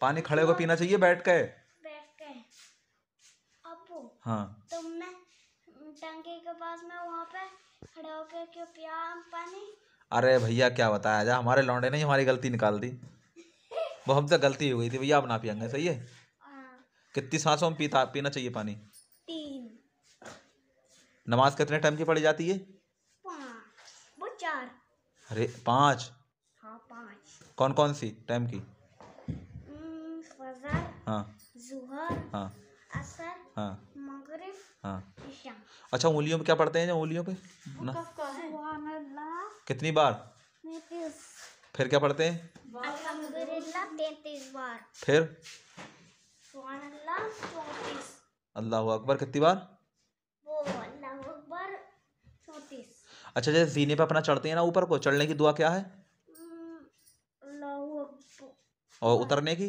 पानी खड़े होकर पीना चाहिए बैठ के बैठ के अपू हाँ। टंकी के पास में वहाँ पे खड़े होकर क्यों पिया पानी अरे भैया क्या बताया जा हमारे लौंडे ने हमारी गलती निकाल दी वो हमसे गलती हो गई थी भैया आप ना पियेंगे सही है हाँ। कितनी सांसों में पीता पीना चाहिए पानी तीन नमाज कितने टाइम की पड़ी जाती है वो चार अरे पाँच हाँ पाँच कौन कौन सी टाइम की अच्छा उंगलियों पे क्या पढ़ते हैं उंगलियों पे कितनी बार फिर क्या पढ़ते हैं बार फिर अल्लाह अकबर कितनी बार अच्छा जैसे जीने पे अपना चढ़ते हैं ना ऊपर को चढ़ने की दुआ क्या है और उतरने की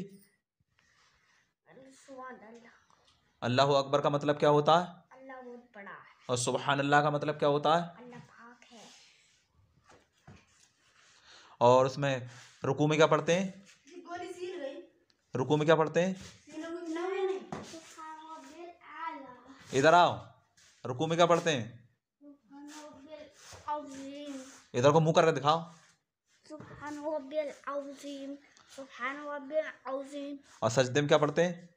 अल्लाह अकबर का मतलब क्या होता है अल्लाह बहुत बड़ा है और सुबहान अल्लाह का मतलब क्या होता है और उसमें रुकू में क्या पढ़ते हैं रुकू में क्या पढ़ते हैं इधर आओ रुकू में क्या पढ़ते हैं इधर को मुंह करके दिखाओ और सजदे में क्या पढ़ते हैं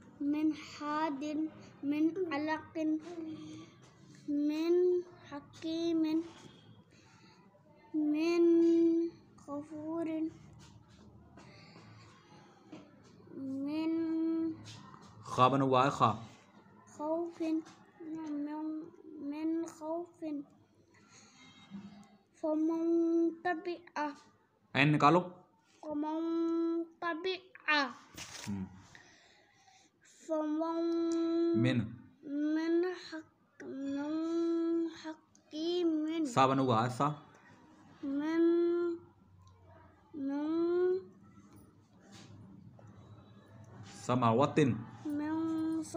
من حاد من علق من حكيم من غفور من خاب نوع آية خاب خوف من من خوف فمن طبيعة عين نقالو فمن تبعه فمن من من حق من حقي من हुआ من من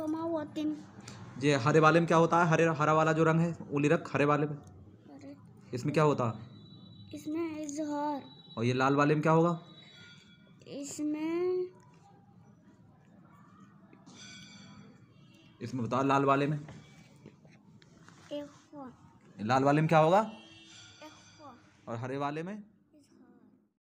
من ये हरे वाले में क्या होता है हरे हरा वाला जो रंग है उली रख हरे वाले में इसमें क्या होता है इसमें इजहार और ये लाल वाले में क्या होगा इसमें इसमें बताओ लाल वाले में लाल वाले में क्या होगा और हरे वाले में